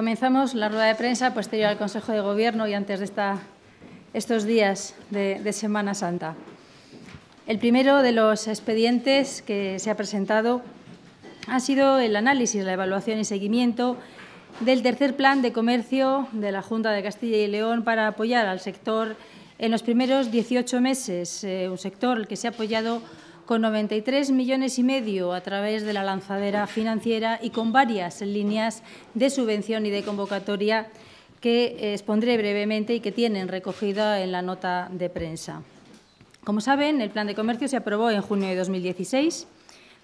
Comenzamos la rueda de prensa posterior al Consejo de Gobierno y antes de estos días de, Semana Santa. El primero de los expedientes que se ha presentado ha sido el análisis, la evaluación y seguimiento del tercer plan de comercio de la Junta de Castilla y León para apoyar al sector en los primeros 18 meses, eh, un sector que se ha apoyado con 93 millones y medio a través de la lanzadera financiera y con varias líneas de subvención y de convocatoria que expondré brevemente y que tienen recogida en la nota de prensa. Como saben, el plan de comercio se aprobó en junio de 2016,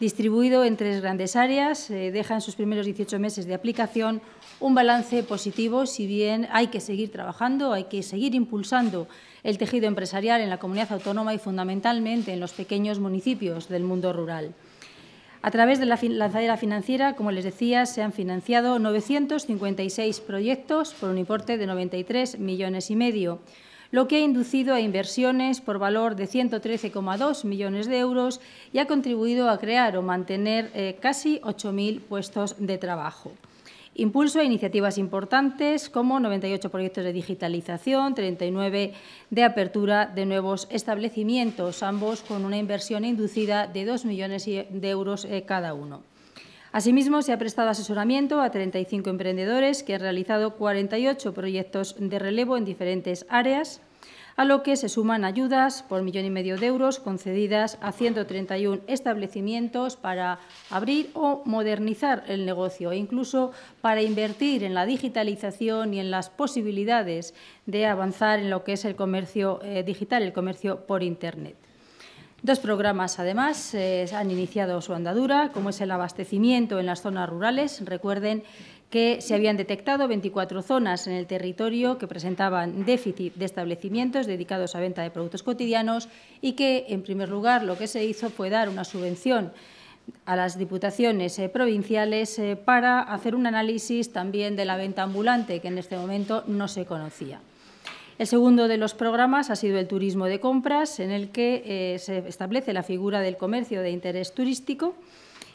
distribuido en tres grandes áreas, eh, deja en sus primeros 18 meses de aplicación un balance positivo, si bien hay que seguir trabajando, hay que seguir impulsando el tejido empresarial en la comunidad autónoma y fundamentalmente en los pequeños municipios del mundo rural. A través de la lanzadera financiera, como les decía, se han financiado 956 proyectos por un importe de 93 millones y medio, lo que ha inducido a inversiones por valor de 113,2 millones de euros y ha contribuido a crear o mantener eh, casi 8.000 puestos de trabajo. Impulso a iniciativas importantes como 98 proyectos de digitalización, 39 de apertura de nuevos establecimientos, ambos con una inversión inducida de 2 millones de euros eh, cada uno. Asimismo, se ha prestado asesoramiento a 35 emprendedores que han realizado 48 proyectos de relevo en diferentes áreas a lo que se suman ayudas por millón y medio de euros concedidas a 131 establecimientos para abrir o modernizar el negocio e incluso para invertir en la digitalización y en las posibilidades de avanzar en lo que es el comercio eh, digital, el comercio por Internet. Dos programas, además, eh, han iniciado su andadura, como es el abastecimiento en las zonas rurales. Recuerden que se habían detectado 24 zonas en el territorio que presentaban déficit de establecimientos dedicados a venta de productos cotidianos y que, en primer lugar, lo que se hizo fue dar una subvención a las diputaciones eh, provinciales eh, para hacer un análisis también de la venta ambulante, que en este momento no se conocía. El segundo de los programas ha sido el turismo de compras, en el que eh, se establece la figura del comercio de interés turístico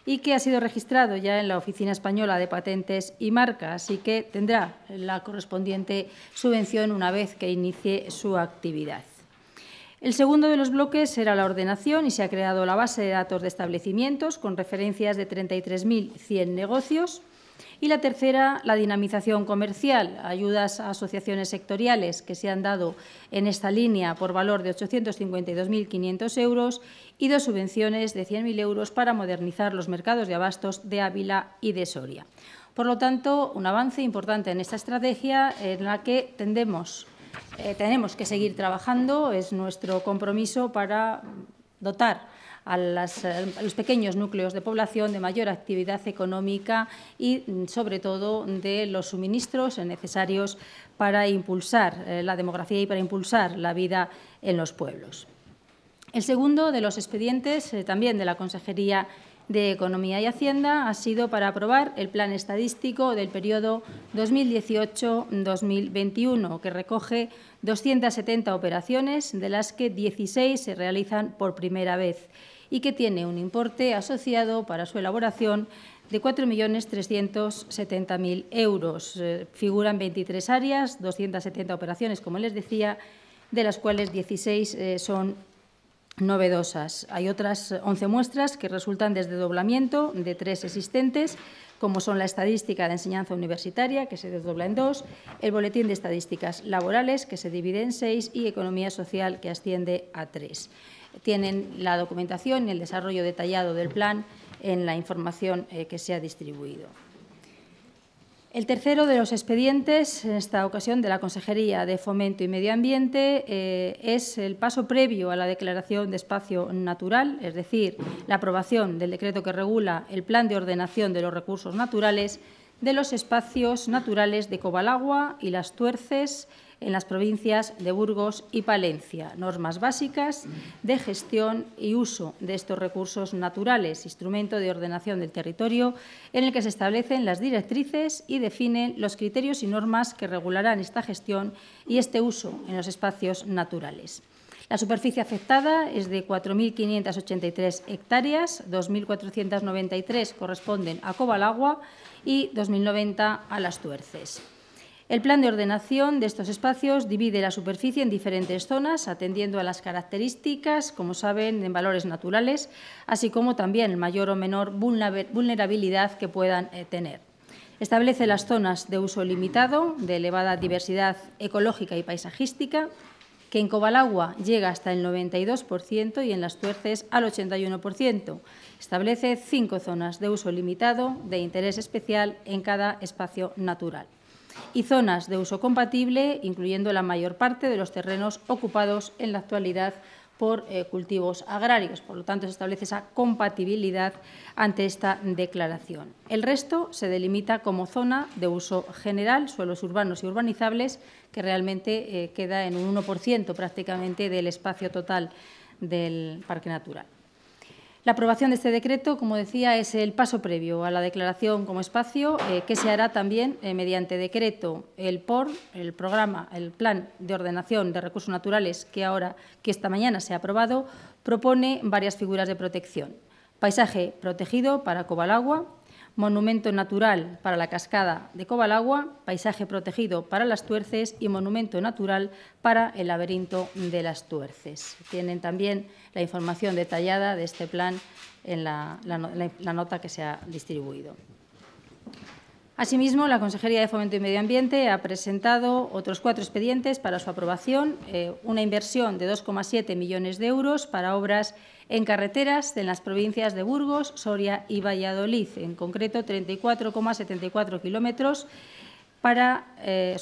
y que ha sido registrado ya en la Oficina Española de Patentes y Marcas y que tendrá la correspondiente subvención una vez que inicie su actividad. El segundo de los bloques será la ordenación y se ha creado la base de datos de establecimientos con referencias de 33.100 negocios. Y la tercera, la dinamización comercial, ayudas a asociaciones sectoriales que se han dado en esta línea por valor de 852.500 euros y dos subvenciones de 100.000 euros para modernizar los mercados de abastos de Ávila y de Soria. Por lo tanto, un avance importante en esta estrategia en la que eh, tenemos que seguir trabajando, es nuestro compromiso para dotar eh, a, los pequeños núcleos de población de mayor actividad económica y, mm, sobre todo, de los suministros necesarios para impulsar eh, la demografía y para impulsar la vida en los pueblos. El segundo de los expedientes, eh, también de la Consejería de Economía y Hacienda ha sido para aprobar el plan estadístico del periodo 2018-2021, que recoge 270 operaciones, de las que 16 se realizan por primera vez y que tiene un importe asociado para su elaboración de 4.370.000 euros. Eh, figuran 23 áreas, 270 operaciones, como les decía, de las cuales 16 eh, son novedosas. Hay otras 11 muestras que resultan desde doblamiento de tres existentes, como son la estadística de enseñanza universitaria, que se desdobla en dos, el boletín de estadísticas laborales, que se divide en seis, y economía social, que asciende a tres. Tienen la documentación y el desarrollo detallado del plan en la información eh, que se ha distribuido. El tercero de los expedientes, en esta ocasión de la Consejería de Fomento y Medio Ambiente, eh, es el paso previo a la declaración de espacio natural, es decir, la aprobación del decreto que regula el plan de ordenación de los recursos naturales de los espacios naturales de Cobalagua y Las Tuerces, en las provincias de Burgos y Palencia, normas básicas de gestión y uso de estos recursos naturales, instrumento de ordenación del territorio, en el que se establecen las directrices y definen los criterios y normas que regularán esta gestión y este uso en los espacios naturales. La superficie afectada es de 4.583 hectáreas, 2.493 corresponden a Cobalagua y 2.090 a Las Tuerces. El plan de ordenación de estos espacios divide la superficie en diferentes zonas, atendiendo a las características, como saben, en valores naturales, así como también mayor o menor vulnerabilidad que puedan eh, tener. Establece las zonas de uso limitado, de elevada diversidad ecológica y paisajística, que en Cobalagua llega hasta el 92% y en Las Tuerces al 81%. Establece cinco zonas de uso limitado de interés especial en cada espacio natural y zonas de uso compatible, incluyendo la mayor parte de los terrenos ocupados en la actualidad por eh, cultivos agrarios. Por lo tanto, se establece esa compatibilidad ante esta declaración. El resto se delimita como zona de uso general, suelos urbanos y urbanizables, que realmente eh, queda en un 1% prácticamente del espacio total del parque natural. La aprobación de este decreto, como decía, es el paso previo a la declaración como espacio, eh, que se hará también eh, mediante decreto el POR, el programa, el plan de ordenación de recursos naturales que ahora, que esta mañana se ha aprobado, propone varias figuras de protección. Paisaje protegido para Cobalagua, monumento natural para la cascada de Cobalagua, paisaje protegido para las tuerces y monumento natural para el laberinto de las tuerces. Tienen también la información detallada de este plan en la, la nota que se ha distribuido. Asimismo, la Consejería de Fomento y Medio Ambiente ha presentado otros cuatro expedientes para su aprobación, eh, una inversión de 2,7 millones de euros para obras en carreteras en las provincias de Burgos, Soria y Valladolid, en concreto 34,74 kilómetros para eh,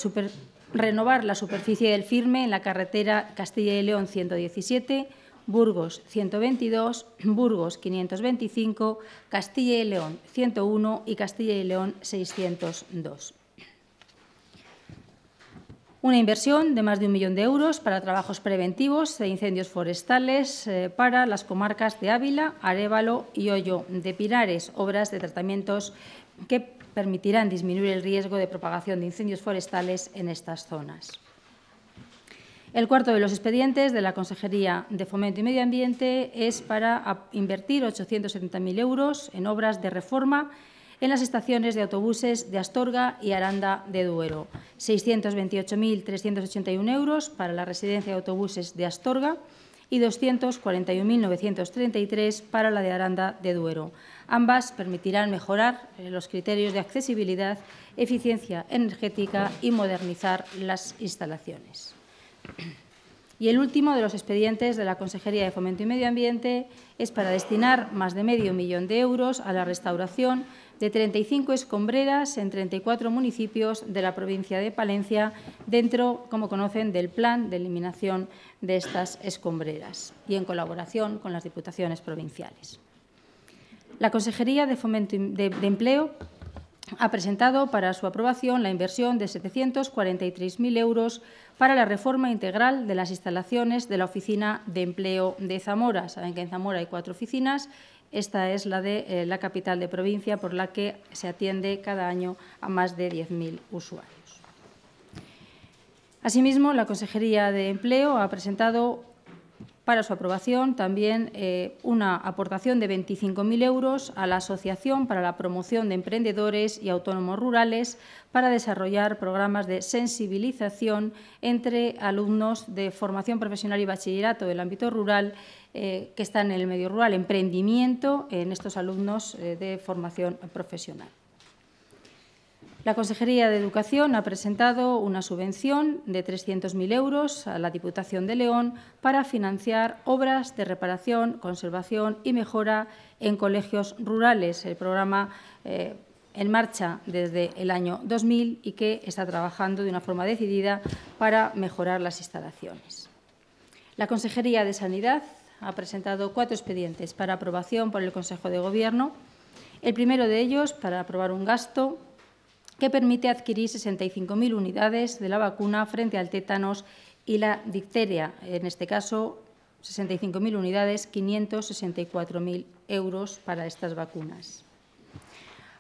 renovar la superficie del firme en la carretera Castilla y León 117, Burgos 122, Burgos 525, Castilla y León 101 y Castilla y León 602. Una inversión de más de un millón de euros para trabajos preventivos de incendios forestales eh, para las comarcas de Ávila, Arévalo y Hoyo de Pinares, obras de tratamientos que permitirán disminuir el riesgo de propagación de incendios forestales en estas zonas. El cuarto de los expedientes de la Consejería de Fomento y Medio Ambiente es para invertir 870.000 euros en obras de reforma en las estaciones de autobuses de Astorga y Aranda de Duero, 628.381 euros para la residencia de autobuses de Astorga y 241.933 para la de Aranda de Duero. Ambas permitirán mejorar eh, los criterios de accesibilidad, eficiencia energética y modernizar las instalaciones. Y el último de los expedientes de la Consejería de Fomento y Medio Ambiente es para destinar más de medio millón de euros a la restauración de 35 escombreras en 34 municipios de la provincia de Palencia, dentro, como conocen, del plan de eliminación de estas escombreras y en colaboración con las diputaciones provinciales. La Consejería de, Fomento de, de Empleo ha presentado para su aprobación la inversión de 743.000 euros para la reforma integral de las instalaciones de la Oficina de Empleo de Zamora. Saben que en Zamora hay cuatro oficinas. Esta es la de eh, la capital de provincia por la que se atiende cada año a más de 10.000 usuarios. Asimismo, la Consejería de Empleo ha presentado para su aprobación también eh, una aportación de 25.000 euros a la Asociación para la Promoción de Emprendedores y Autónomos Rurales para desarrollar programas de sensibilización entre alumnos de formación profesional y bachillerato del ámbito rural eh, que están en el medio rural, emprendimiento en estos alumnos eh, de formación profesional. La Consejería de Educación ha presentado una subvención de 300.000 euros a la Diputación de León para financiar obras de reparación, conservación y mejora en colegios rurales, el programa eh, en marcha desde el año 2000 y que está trabajando de una forma decidida para mejorar las instalaciones. La Consejería de Sanidad ha presentado cuatro expedientes para aprobación por el Consejo de Gobierno. El primero de ellos para aprobar un gasto que permite adquirir 65.000 unidades de la vacuna frente al tétanos y la difteria, en este caso 65.000 unidades, 564.000 euros para estas vacunas.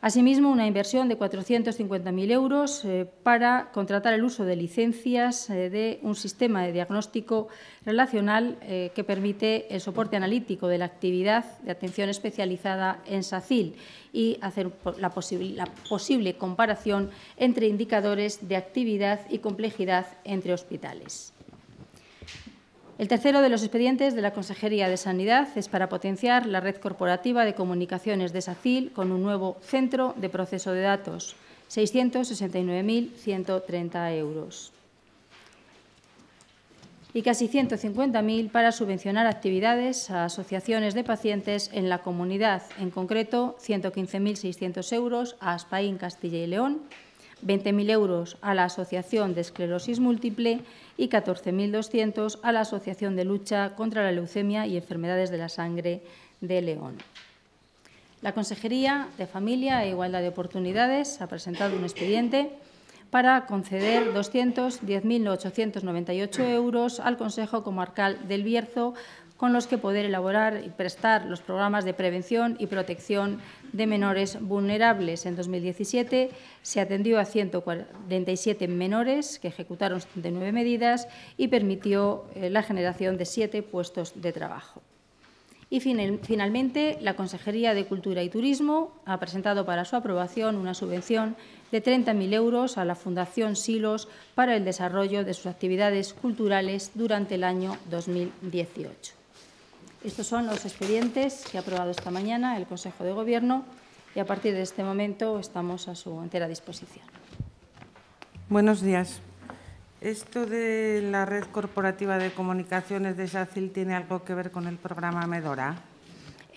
Asimismo, una inversión de 450.000 euros eh, para contratar el uso de licencias eh, de un sistema de diagnóstico relacional eh, que permite el soporte analítico de la actividad de atención especializada en SACIL y hacer la posible comparación entre indicadores de actividad y complejidad entre hospitales. El tercero de los expedientes de la Consejería de Sanidad es para potenciar la red corporativa de comunicaciones de SACIL con un nuevo centro de proceso de datos, 669.130 euros y casi 150.000 para subvencionar actividades a asociaciones de pacientes en la comunidad, en concreto 115.600 euros a Aspaín Castilla y León, 20.000 euros a la Asociación de Esclerosis Múltiple y 14.200 a la Asociación de Lucha contra la Leucemia y Enfermedades de la Sangre de León. La Consejería de Familia e Igualdad de Oportunidades ha presentado un expediente para conceder 210.898 euros al Consejo Comarcal del Bierzo con los que poder elaborar y prestar los programas de prevención y protección de menores vulnerables. En 2017 se atendió a 147 menores que ejecutaron 79 medidas y permitió eh, la generación de siete puestos de trabajo. Y finalmente, la Consejería de Cultura y Turismo ha presentado para su aprobación una subvención de 30.000 euros a la Fundación Silos para el desarrollo de sus actividades culturales durante el año 2018. Estos son los expedientes que ha aprobado esta mañana el Consejo de Gobierno y a partir de este momento estamos a su entera disposición. Buenos días. ¿Esto de la red corporativa de comunicaciones de SACIL tiene algo que ver con el programa Medora?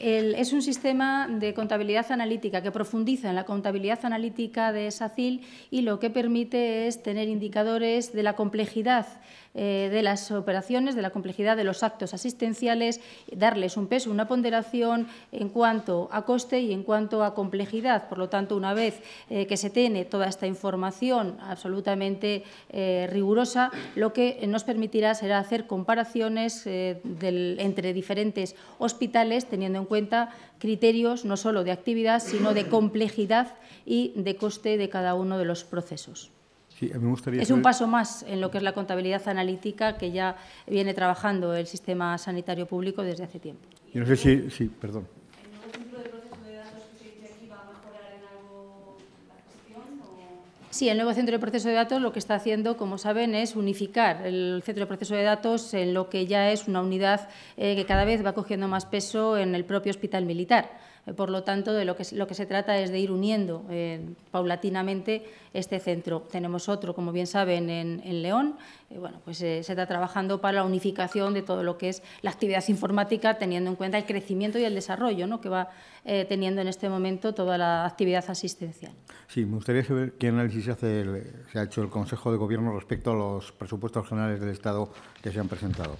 es un sistema de contabilidad analítica que profundiza en la contabilidad analítica de SACIL y lo que permite es tener indicadores de la complejidad eh, de las operaciones, de la complejidad de los actos asistenciales, darles un peso, una ponderación en cuanto a coste y en cuanto a complejidad. Por lo tanto, una vez eh, que se tiene toda esta información absolutamente eh, rigurosa, lo que nos permitirá será hacer comparaciones entre diferentes hospitales, teniendo en cuenta criterios no solo de actividad, sino de complejidad y de coste de cada uno de los procesos es un paso más en lo que es la contabilidad analítica que ya viene trabajando el sistema sanitario público desde hace tiempo. no sé si... Sí, perdón. Sí, el nuevo centro de proceso de datos lo que está haciendo, como saben, es unificar el centro de proceso de datos en lo que ya es una unidad eh, que cada vez va cogiendo más peso en el propio hospital militar eh, por lo tanto, de lo que, se trata es de ir uniendo eh, paulatinamente este centro. Tenemos otro, como bien saben, en, León. Eh, bueno, pues se está trabajando para la unificación de todo lo que es la actividad informática, teniendo en cuenta el crecimiento y el desarrollo que va teniendo en este momento toda la actividad asistencial. Sí, me gustaría saber qué análisis hace se ha hecho el Consejo de Gobierno respecto a los presupuestos generales del Estado que se han presentado.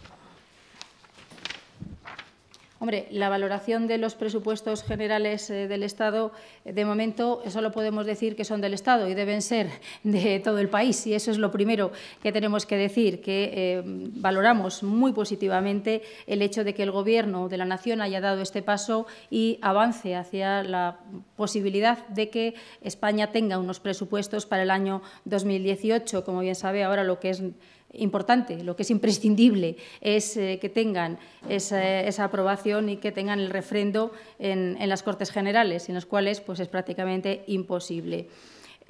Hombre, la valoración de los presupuestos generales eh, del Estado, eh, de momento, solo podemos decir que son del Estado y deben ser de todo el país. Y eso es lo primero que tenemos que decir, que eh, valoramos muy positivamente el hecho de que el Gobierno de la Nación haya dado este paso y avance hacia la posibilidad de que España tenga unos presupuestos para el año 2018. Como bien sabe, ahora lo que es importante, lo que es imprescindible es eh, que tengan esa, aprobación y que tengan el refrendo en, las Cortes Generales, en las cuales pues, es prácticamente imposible.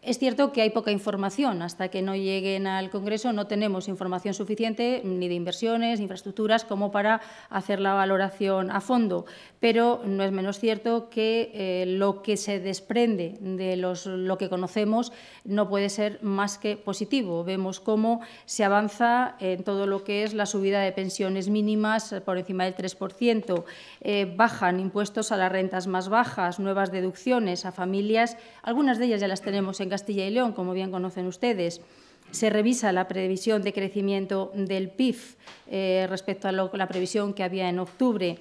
Es cierto que hay poca información. Hasta que no lleguen al Congreso no tenemos información suficiente ni de inversiones, ni infraestructuras, como para hacer la valoración a fondo. Pero no es menos cierto que eh, lo que se desprende de los, lo que conocemos no puede ser más que positivo. Vemos cómo se avanza en todo lo que es la subida de pensiones mínimas por encima del 3%, eh, bajan impuestos a las rentas más bajas, nuevas deducciones a familias, algunas de ellas ya las tenemos en Castilla y León, como bien conocen ustedes, se revisa la previsión de crecimiento del PIB eh, respecto a la previsión que había en octubre.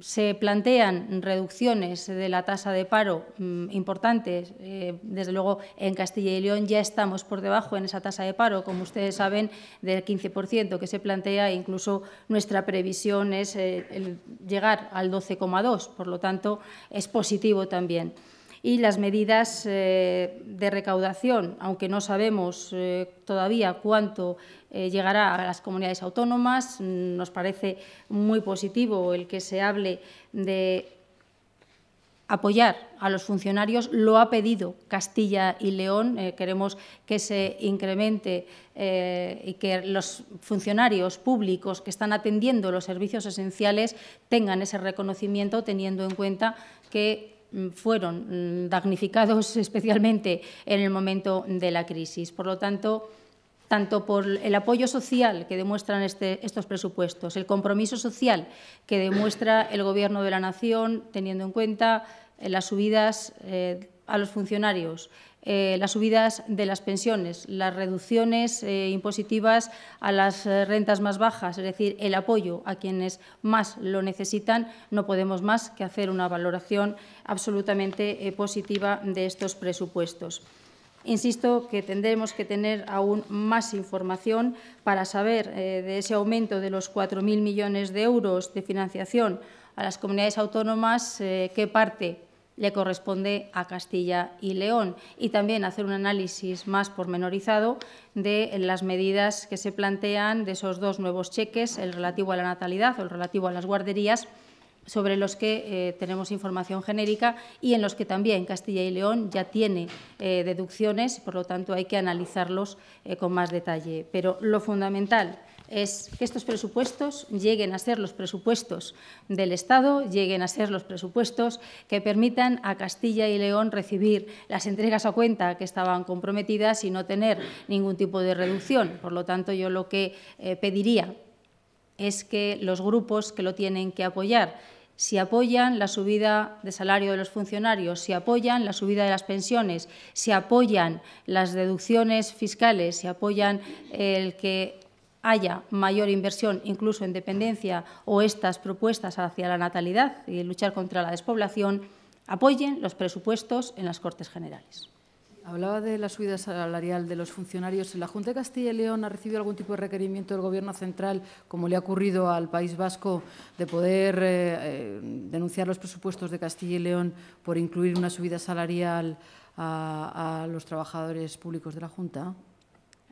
Se plantean reducciones de la tasa de paro mm, importantes. Eh, desde luego, en Castilla y León ya estamos por debajo en esa tasa de paro, como ustedes saben, del 15% que se plantea. Incluso nuestra previsión es eh, llegar al 12,2%. Por lo tanto, es positivo también y las medidas eh, de recaudación, aunque no sabemos eh, todavía cuánto eh, llegará a las comunidades autónomas, mm, nos parece muy positivo el que se hable de apoyar a los funcionarios. Lo ha pedido Castilla y León. queremos que se incremente y que los funcionarios públicos que están atendiendo los servicios esenciales tengan ese reconocimiento, teniendo en cuenta que Mm, fueron mm, damnificados especialmente en el momento de la crisis. Por lo tanto, tanto por el apoyo social que demuestran este, estos presupuestos, el compromiso social que demuestra el Gobierno de la Nación, teniendo en cuenta eh, las subidas eh, a los funcionarios, eh, las subidas de las pensiones, las reducciones eh, impositivas a las eh, rentas más bajas, es decir, el apoyo a quienes más lo necesitan, no podemos más que hacer una valoración absolutamente positiva de estos presupuestos. Insisto que tendremos que tener aún más información para saber de ese aumento de los 4.000 millones de euros de financiación a las comunidades autónomas qué parte le corresponde a Castilla y León y también hacer un análisis más pormenorizado de las medidas que se plantean de esos dos nuevos cheques, el relativo a la natalidad o el relativo a las guarderías, sobre los que eh, tenemos información genérica y en los que también Castilla y León ya tiene eh, deducciones, por lo tanto hay que analizarlos eh, con más detalle. Pero lo fundamental es que estos presupuestos lleguen a ser los presupuestos del Estado, lleguen a ser los presupuestos que permitan a Castilla y León recibir las entregas a cuenta que estaban comprometidas y no tener ningún tipo de reducción. Por lo tanto, yo lo que eh, pediría es que los grupos que lo tienen que apoyar si apoyan la subida de salario de los funcionarios, si apoyan la subida de las pensiones, si apoyan las deducciones fiscales, si apoyan el que haya mayor inversión incluso en dependencia o estas propuestas hacia la natalidad y luchar contra la despoblación, apoyen los presupuestos en las Cortes Generales. Hablaba de la subida salarial de los funcionarios. ¿La Junta de Castilla y León ha recibido algún tipo de requerimiento del Gobierno central, como le ha ocurrido al País Vasco, de poder eh, eh, denunciar los presupuestos de Castilla y León por incluir una subida salarial a los trabajadores públicos de la Junta?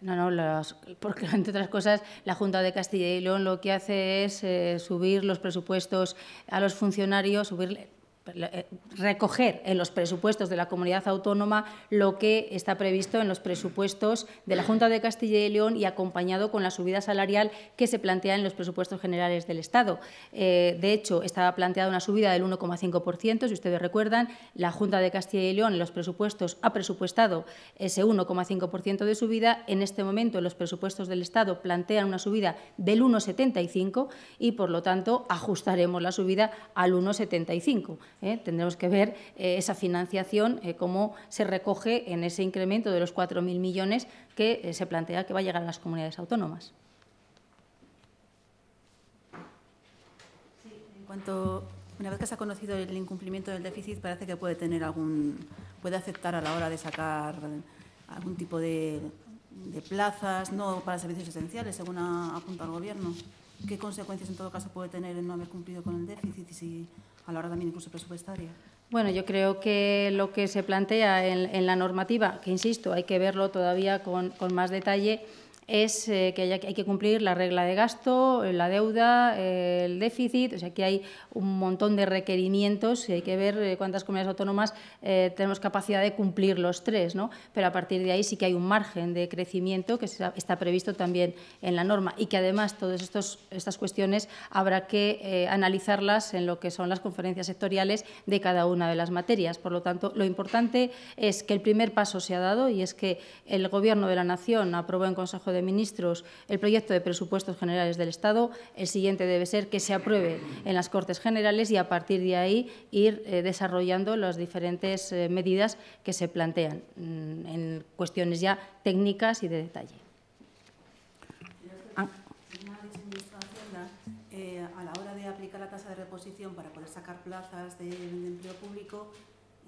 No, no, porque entre otras cosas la Junta de Castilla y León lo que hace es eh, subir los presupuestos a los funcionarios, subir eh, recoger en los presupuestos de la comunidad autónoma lo que está previsto en los presupuestos de la Junta de Castilla y León y acompañado con la subida salarial que se plantea en los presupuestos generales del Estado. Eh, de hecho, estaba planteada una subida del 1,5%, si ustedes recuerdan, la Junta de Castilla y León en los presupuestos ha presupuestado ese 1,5% de subida, en este momento los presupuestos del Estado plantean una subida del 1,75 y por lo tanto ajustaremos la subida al 1,75. ¿eh? tendremos que ver eh, esa financiación, eh, cómo se recoge en ese incremento de los 4.000 millones que se plantea que va a llegar a las comunidades autónomas. en cuanto, una vez que se ha conocido el incumplimiento del déficit, parece que puede tener algún, puede aceptar a la hora de sacar algún tipo de, de plazas, no para servicios esenciales, según ha apuntado el Gobierno. ¿Qué consecuencias en todo caso puede tener el no haber cumplido con el déficit y si a la hora también incluso presupuestaria? Bueno, yo creo que lo que se plantea en, la normativa, que insisto, hay que verlo todavía con más detalle, es eh, que hay, que cumplir la regla de gasto, eh, la deuda, eh, el déficit, o sea, que hay un montón de requerimientos y hay que ver cuántas comunidades autónomas tenemos capacidad de cumplir los tres, ¿no? Pero a partir de ahí sí que hay un margen de crecimiento que está previsto también en la norma y que además todas estas cuestiones habrá que analizarlas en lo que son las conferencias sectoriales de cada una de las materias. Por lo tanto, lo importante es que el primer paso se ha dado y es que el Gobierno de la Nación aprobó en Consejo de Ministros el proyecto de presupuestos generales del Estado. El siguiente debe ser que se apruebe en las Cortes Generales y a partir de ahí ir eh, desarrollando las diferentes eh, medidas que se plantean mm, en cuestiones ya técnicas y de detalle. Ah. Eh, a la hora de aplicar la tasa de reposición para poder sacar plazas empleo público,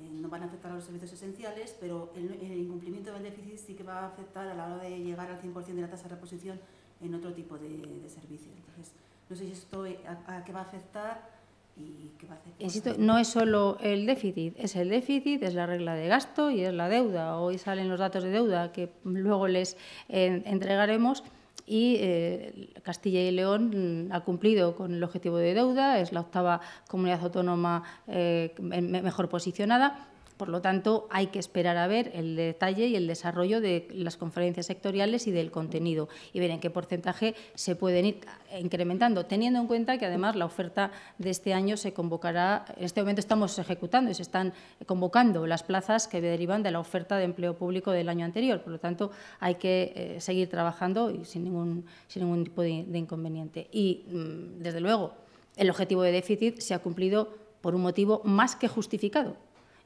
eh, no van a afectar a los servicios esenciales, pero el, incumplimiento del déficit sí que va a afectar a la hora de llegar al 100% de la tasa de reposición en otro tipo de, servicios. Entonces, no sé si esto eh, a, qué va a afectar y qué va a hacer. no es solo el déficit, es el déficit, es la regla de gasto y es la deuda. Hoy salen los datos de deuda que luego les eh, entregaremos y eh, Castilla y León mm, ha cumplido con el objetivo de deuda, es la octava comunidad autónoma eh, mejor posicionada por lo tanto, hay que esperar a ver el detalle y el desarrollo de las conferencias sectoriales y del contenido y ver en qué porcentaje se pueden ir incrementando, teniendo en cuenta que además la oferta de este año se convocará, en este momento estamos ejecutando y se están convocando las plazas que derivan de la oferta de empleo público del año anterior. Por lo tanto, hay que eh, seguir trabajando y sin ningún, ningún tipo de inconveniente. Y, mm, desde luego, el objetivo de déficit se ha cumplido por un motivo más que justificado,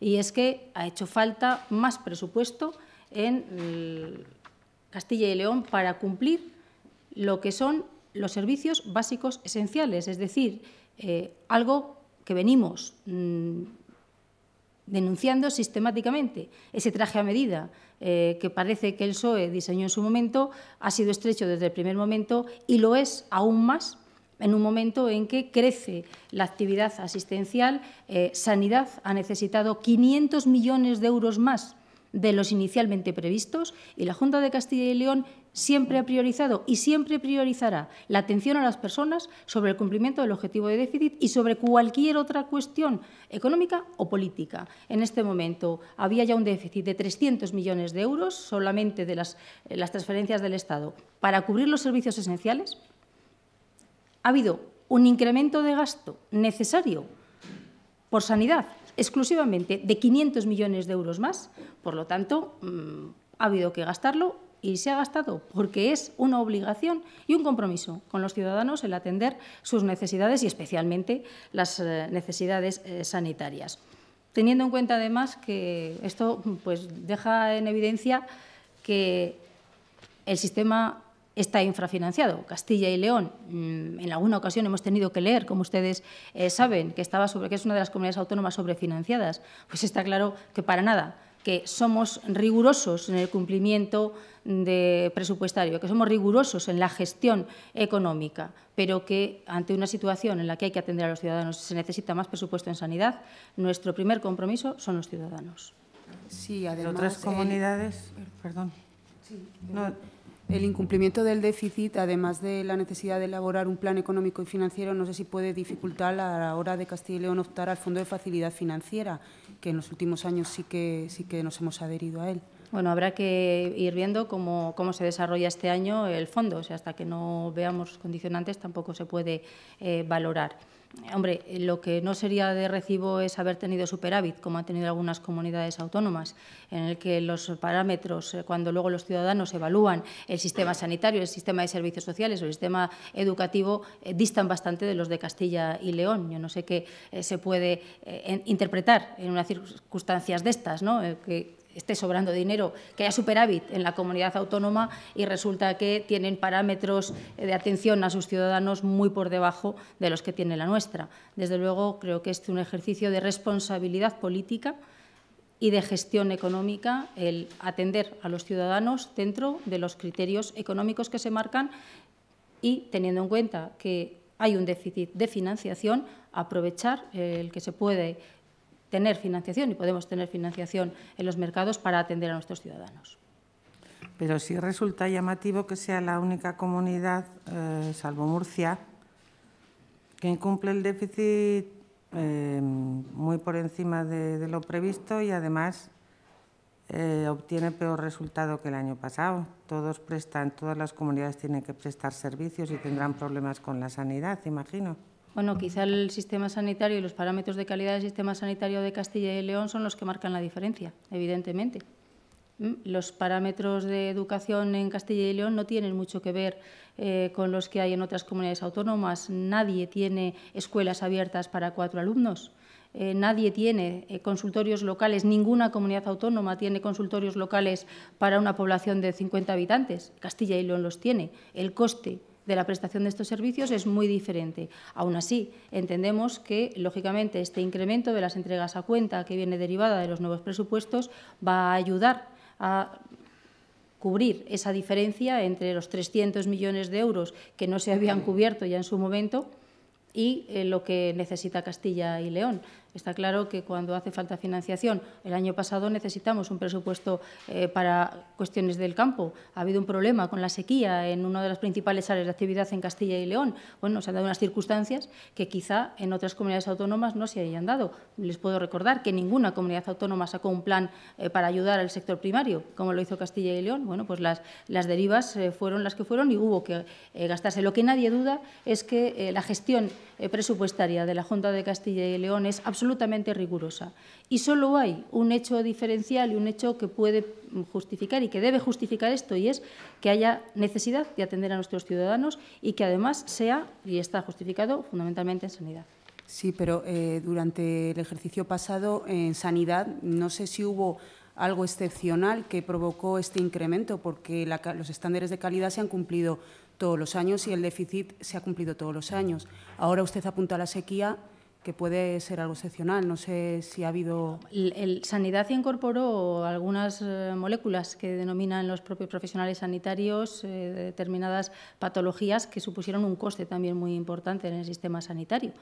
y es que ha hecho falta más presupuesto en mm, Castilla y León para cumplir lo que son los servicios básicos esenciales, es decir, eh, algo que venimos mm, denunciando sistemáticamente. Ese traje a medida eh, que parece que el PSOE diseñó en su momento ha sido estrecho desde el primer momento y lo es aún más en un momento en que crece la actividad asistencial, eh, Sanidad ha necesitado 500 millones de euros más de los inicialmente previstos y la Junta de Castilla y León siempre ha priorizado y siempre priorizará la atención a las personas sobre el cumplimiento del objetivo de déficit y sobre cualquier otra cuestión económica o política. En este momento había ya un déficit de 300 millones de euros solamente de eh, las transferencias del Estado para cubrir los servicios esenciales, ha habido un incremento de gasto necesario por sanidad exclusivamente de 500 millones de euros más. Por lo tanto, mm, ha habido que gastarlo y se ha gastado porque es una obligación y un compromiso con los ciudadanos el atender sus necesidades y especialmente las eh, necesidades eh, sanitarias. Teniendo en cuenta además que esto pues, deja en evidencia que el sistema está infrafinanciado. Castilla y León, mm, en alguna ocasión hemos tenido que leer, como ustedes eh, saben, que, estaba sobre, que es una de las comunidades autónomas sobrefinanciadas. Pues está claro que para nada que somos rigurosos en el cumplimiento de presupuestario, que somos rigurosos en la gestión económica, pero que ante una situación en la que hay que atender a los ciudadanos se necesita más presupuesto en sanidad, nuestro primer compromiso son los ciudadanos. Sí, además, otras eh, comunidades, perdón. Sí, no, el incumplimiento del déficit, además de la necesidad de elaborar un plan económico y financiero, no sé si puede dificultar a la hora de Castilla y León optar al Fondo de Facilidad Financiera, que en los últimos años sí que, sí que nos hemos adherido a él. Bueno, habrá que ir viendo cómo, se desarrolla este año el fondo. O sea, hasta que no veamos condicionantes tampoco se puede eh, valorar. Hombre, lo que no sería de recibo es haber tenido superávit, como han tenido algunas comunidades autónomas, en el que los parámetros, eh, cuando luego los ciudadanos evalúan el sistema sanitario, el sistema de servicios sociales o el sistema educativo, eh, distan bastante de los de Castilla y León. Yo no sé qué eh, se puede interpretar en unas circunstancias de estas, ¿no? esté sobrando dinero, que haya superávit en la comunidad autónoma y resulta que tienen parámetros de atención a sus ciudadanos muy por debajo de los que tiene la nuestra. Desde luego, creo que es un ejercicio de responsabilidad política y de gestión económica el atender a los ciudadanos dentro de los criterios económicos que se marcan y teniendo en cuenta que hay un déficit de financiación, aprovechar el que se puede tener financiación y podemos tener financiación en los mercados para atender a nuestros ciudadanos. Pero sí resulta llamativo que sea la única comunidad, eh, salvo Murcia, que incumple el déficit eh, muy por encima de, lo previsto y además eh, obtiene peor resultado que el año pasado. Todos prestan, todas las comunidades tienen que prestar servicios y tendrán problemas con la sanidad, imagino. Bueno, quizá el sistema sanitario y los parámetros de calidad del sistema sanitario de Castilla y León son los que marcan la diferencia, evidentemente. Mm, los parámetros de educación en Castilla y León no tienen mucho que ver eh, con los que hay en otras comunidades autónomas. Nadie tiene escuelas abiertas para cuatro alumnos. Eh, nadie tiene eh, consultorios locales, ninguna comunidad autónoma tiene consultorios locales para una población de 50 habitantes. Castilla y León los tiene. El coste de la prestación de estos servicios es muy diferente. Aún así, entendemos que, lógicamente, este incremento de las entregas a cuenta que viene derivada de los nuevos presupuestos va a ayudar a cubrir esa diferencia entre los 300 millones de euros que no se habían cubierto ya en su momento y eh, lo que necesita Castilla y León. Está claro que cuando hace falta financiación, el año pasado necesitamos un presupuesto eh, para cuestiones del campo. Ha habido un problema con la sequía en una de las principales áreas de actividad en Castilla y León. Bueno, se han dado unas circunstancias que quizá en otras comunidades autónomas no se hayan dado. Les puedo recordar que ninguna comunidad autónoma sacó un plan eh, para ayudar al sector primario, como lo hizo Castilla y León. Bueno, pues las, las derivas eh, fueron las que fueron y hubo que gastarse. Lo que nadie duda es que la gestión eh, presupuestaria de la Junta de Castilla y León es absolutamente rigurosa. Y solo hay un hecho diferencial y e un hecho que puede justificar y e que debe justificar esto, y es que haya necesidad de atender a nuestros ciudadanos y e que además sea, y está justificado, fundamentalmente en sanidad. Sí, pero eh, durante el ejercicio pasado en sanidad no sé si hubo algo excepcional que provocó este incremento, porque los estándares de calidad se han cumplido todos los años y el déficit se ha cumplido todos los años. Ahora usted apunta a la sequía que puede ser algo excepcional. No sé si ha habido. El, Sanidad sanidad incorporó algunas eh, moléculas que denominan los propios profesionales sanitarios eh, determinadas patologías que supusieron un coste también muy importante en el sistema sanitario.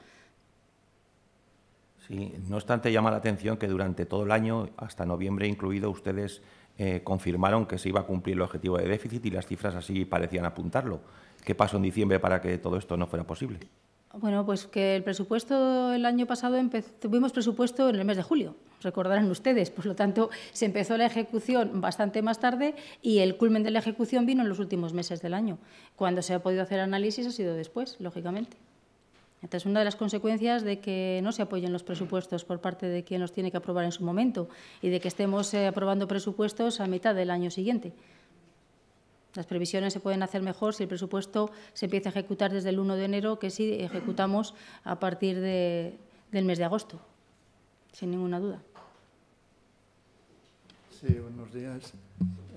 Sí, no obstante, llama la atención que durante todo el año, hasta noviembre incluido, ustedes eh, confirmaron que se iba a cumplir el objetivo de déficit y las cifras así parecían apuntarlo. ¿Qué pasó en diciembre para que todo esto no fuera posible? Bueno, pues que el presupuesto el año pasado tuvimos presupuesto en el mes de julio, recordarán ustedes. Por lo tanto, se empezó la ejecución bastante más tarde y el culmen de la ejecución vino en los últimos meses del año. Cuando se ha podido hacer análisis ha sido después, lógicamente es una de las consecuencias de que no se apoyen los presupuestos por parte de quien los tiene que aprobar en su momento y de que estemos eh, aprobando presupuestos a mitad del año siguiente. Las previsiones se pueden hacer mejor si el presupuesto se empieza a ejecutar desde el 1 de enero que si ejecutamos a partir del mes de agosto, sin ninguna duda. Sí, buenos días.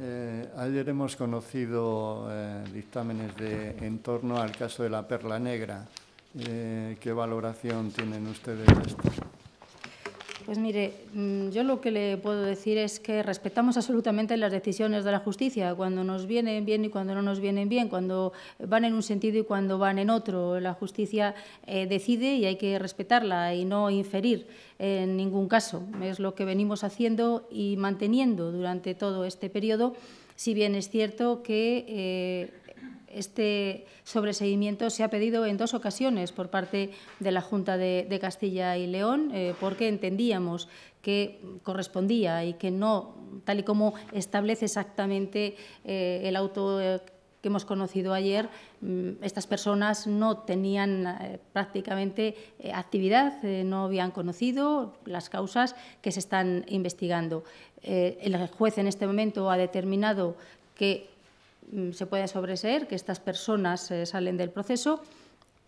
Eh, ayer hemos conocido eh, dictámenes en torno al caso de la perla negra. Eh, ¿qué valoración tienen ustedes Pues mire, mm, yo lo que le puedo decir es que respetamos absolutamente las decisiones de la justicia, cuando nos vienen bien y cuando no nos vienen bien, cuando van en un sentido y cuando van en otro. La justicia eh, decide y hay que respetarla y no inferir en ningún caso. Es lo que venimos haciendo y manteniendo durante todo este periodo, si bien es cierto que… Eh, este sobreseguimiento se ha pedido en dos ocasiones por parte de la Junta de, Castilla y León, eh, porque entendíamos que correspondía y que no, tal y como establece exactamente eh, el auto eh, que hemos conocido ayer, mm, estas personas no tenían prácticamente actividad, no habían conocido las causas que se están investigando. el juez en este momento ha determinado que Mm, se puede sobreseer que estas personas eh, salen del proceso,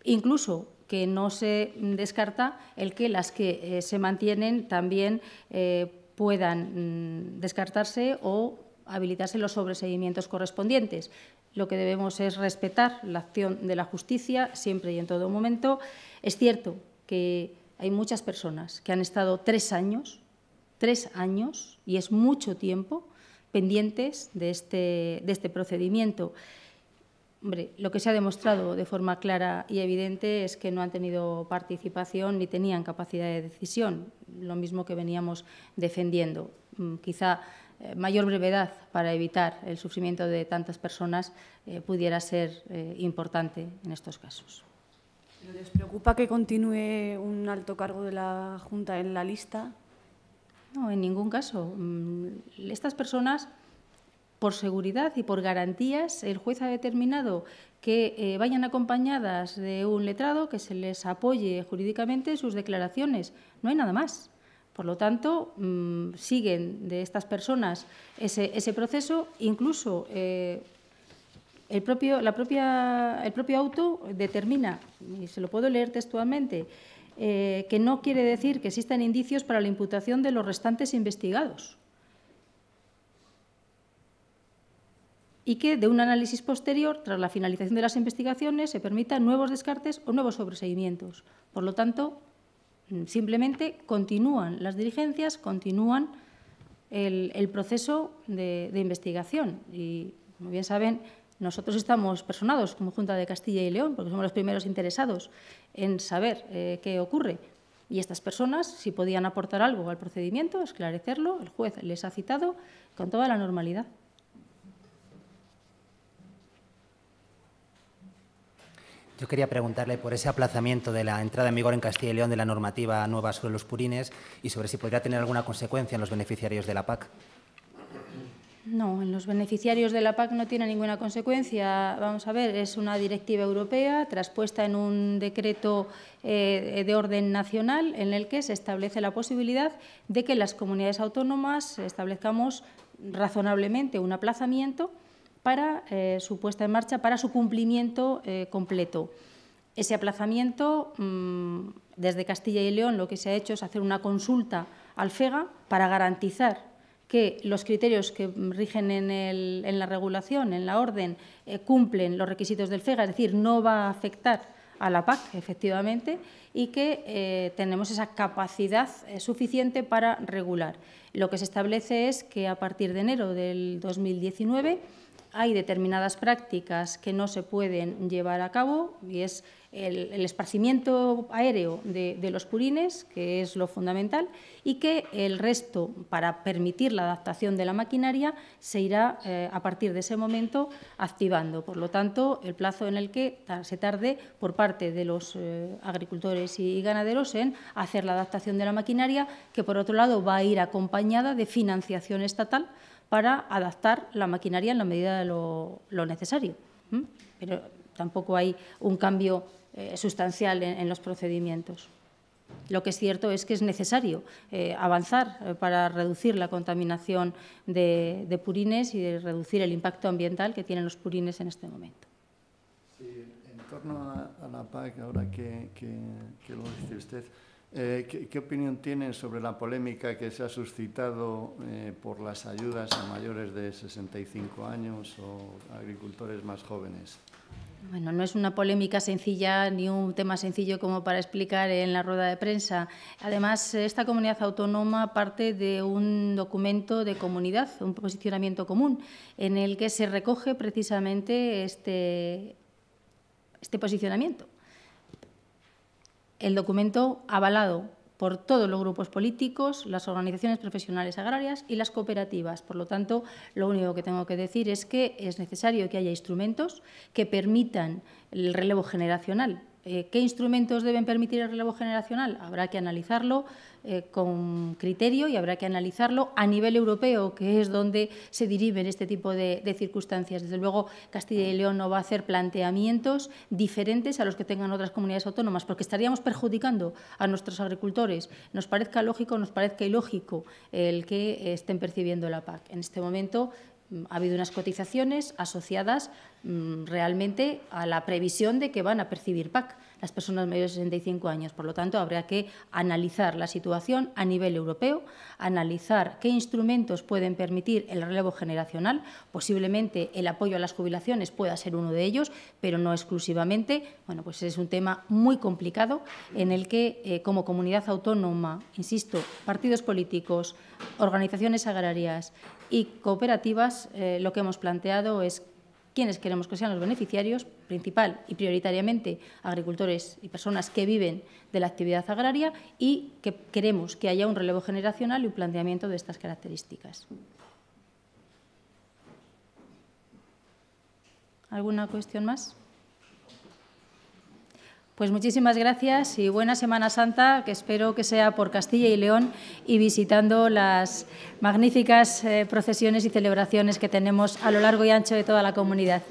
incluso que no se descarta el que las que eh, se mantienen también eh, puedan mm, descartarse o habilitarse los sobreseguimientos correspondientes. Lo que debemos es respetar la acción de la justicia siempre y en todo momento. Es cierto que hay muchas personas que han estado tres años, tres años, y es mucho tiempo, pendientes este, de este, procedimiento. Hombre, lo que se ha demostrado de forma clara y evidente es que no han tenido participación ni tenían capacidad de decisión, lo mismo que veníamos defendiendo. Mm, quizá eh, mayor brevedad para evitar el sufrimiento de tantas personas eh, pudiera ser eh, importante en estos casos. ¿Les preocupa que continúe un alto cargo de la Junta en la lista? No, en ningún caso. Mm, estas personas, por seguridad y por garantías, el juez ha determinado que eh, vayan acompañadas de un letrado que se les apoye jurídicamente sus declaraciones. No hay nada más. Por lo tanto, mm, siguen de estas personas ese, proceso, incluso eh, la propia, el propio auto determina, y se lo puedo leer textualmente, eh, que no quiere decir que existan indicios para la imputación de los restantes investigados. Y que de un análisis posterior, tras la finalización de las investigaciones, se permitan nuevos descartes o nuevos sobreseguimientos. Por lo tanto, mm, simplemente continúan las diligencias, continúan el, proceso de, de investigación. Y, como bien saben, nosotros estamos personados como Junta de Castilla y León, porque somos los primeros interesados en saber eh, qué ocurre. Y estas personas, si podían aportar algo al procedimiento, esclarecerlo, el juez les ha citado con toda la normalidad. Yo quería preguntarle por ese aplazamiento de la entrada en vigor en Castilla y León de la normativa nueva sobre los purines y sobre si podría tener alguna consecuencia en los beneficiarios de la PAC. No, en los beneficiarios de la PAC no tiene ninguna consecuencia. Vamos a ver, es una directiva europea traspuesta en un decreto eh, de orden nacional en el que se establece la posibilidad de que las comunidades autónomas establezcamos razonablemente un aplazamiento para eh, su puesta en marcha, para su cumplimiento eh, completo. Ese aplazamiento, mm, desde Castilla y León, lo que se ha hecho es hacer una consulta al FEGA para garantizar que los criterios que rigen en, la regulación, en la orden, eh, cumplen los requisitos del FEGA, es decir, no va a afectar a la PAC, efectivamente, y que eh, tenemos esa capacidad eh, suficiente para regular. Lo que se establece es que a partir de enero del 2019 hay determinadas prácticas que no se pueden llevar a cabo y es el, esparcimiento aéreo de, los purines, que es lo fundamental, y que el resto, para permitir la adaptación de la maquinaria, se irá eh, a partir de ese momento activando. Por lo tanto, el plazo en el que se tarde por parte de los eh, agricultores y ganaderos en hacer la adaptación de la maquinaria, que por otro lado va a ir acompañada de financiación estatal para adaptar la maquinaria en la medida de lo, necesario. Pero tampoco hay un cambio eh, sustancial en, los procedimientos. Lo que es cierto es que es necesario eh, avanzar eh, para reducir la contaminación de, purines y reducir el impacto ambiental que tienen los purines en este momento. en torno a, la PAC, ahora que, lo dice usted, ¿qué, opinión tiene sobre la polémica que se ha suscitado por las ayudas a mayores de 65 años o agricultores más jóvenes? Bueno, no es una polémica sencilla ni un tema sencillo como para explicar en la rueda de prensa. Además, esta comunidad autónoma parte de un documento de comunidad, un posicionamiento común, en el que se recoge precisamente este, este posicionamiento. El documento avalado por todos los grupos políticos, las organizaciones profesionales agrarias y las cooperativas. Por lo tanto, lo único que tengo que decir es que es necesario que haya instrumentos que permitan el relevo generacional eh, ¿Qué instrumentos deben permitir el relevo generacional? Habrá que analizarlo eh, con criterio y habrá que analizarlo a nivel europeo, que es donde se dirimen este tipo de, de circunstancias. Desde luego, Castilla y León no va a hacer planteamientos diferentes a los que tengan otras comunidades autónomas, porque estaríamos perjudicando a nuestros agricultores. Nos parezca lógico, nos parezca ilógico el que estén percibiendo la PAC. En este momento mm, ha habido unas cotizaciones asociadas Mm, realmente a la previsión de que van a percibir PAC las personas mayores de 65 años. Por lo tanto, habrá que analizar la situación a nivel europeo, analizar qué instrumentos pueden permitir el relevo generacional. Posiblemente el apoyo a las jubilaciones pueda ser uno de ellos, pero no exclusivamente. Bueno, pues es un tema muy complicado en el que, eh, como comunidad autónoma, insisto, partidos políticos, organizaciones agrarias y cooperativas, eh, lo que hemos planteado es quienes queremos que sean los beneficiarios, principal y prioritariamente agricultores y personas que viven de la actividad agraria y que queremos que haya un relevo generacional y un planteamiento de estas características. ¿Alguna cuestión más? Pues muchísimas gracias y buena Semana Santa, que espero que sea por Castilla y León y visitando las magníficas eh, procesiones y celebraciones que tenemos a lo largo y ancho de toda la comunidad.